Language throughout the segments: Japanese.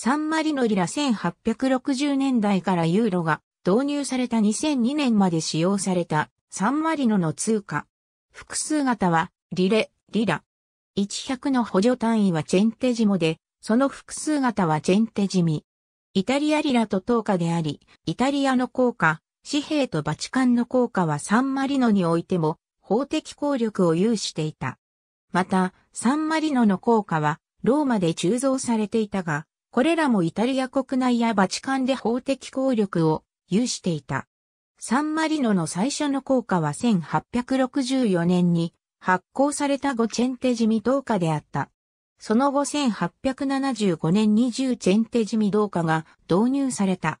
サンマリノリラ1860年代からユーロが導入された2002年まで使用されたサンマリノの通貨。複数型はリレ、リラ。100の補助単位はチェンテジモで、その複数型はチェンテジミ。イタリアリラと等価であり、イタリアの効果、紙幣とバチカンの効果はサンマリノにおいても法的効力を有していた。また、サンマリノの効果はローマで鋳造されていたが、これらもイタリア国内やバチカンで法的効力を有していた。サンマリノの最初の効果は1864年に発行された5チェンテジミ同化であった。その後1875年に10チェンテジミ同化が導入された。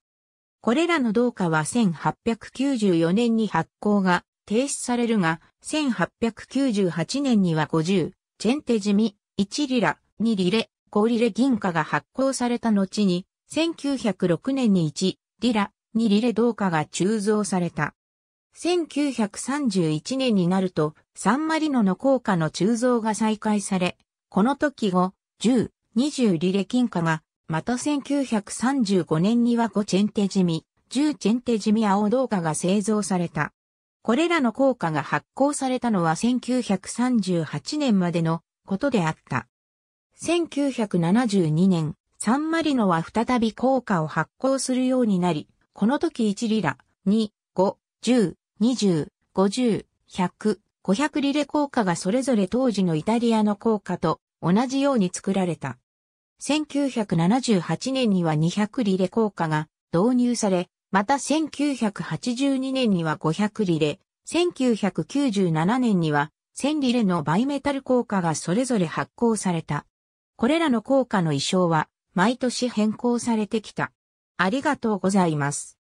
これらの同化は1894年に発行が停止されるが、1898年には50、チェンテジミ、1リラ、2リレ、小売れ銀貨が発行された後に、1906年に1、リラ、2リレ銅貨が鋳造された。1931年になると、サンマリノの硬貨の鋳造が再開され、この時後、10、20リレ金貨が、また1935年には5チェンテジミ、10チェンテジミ青銅貨が製造された。これらの硬貨が発行されたのは1938年までのことであった。1972年、サンマリノは再び硬貨を発行するようになり、この時1リラ、2、5、10、20、50、100、500リレ硬貨がそれぞれ当時のイタリアの硬貨と同じように作られた。1978年には200リレ硬貨が導入され、また1982年には500リレ、1997年には1000リレのバイメタル硬貨がそれぞれ発行された。これらの効果の意匠は毎年変更されてきた。ありがとうございます。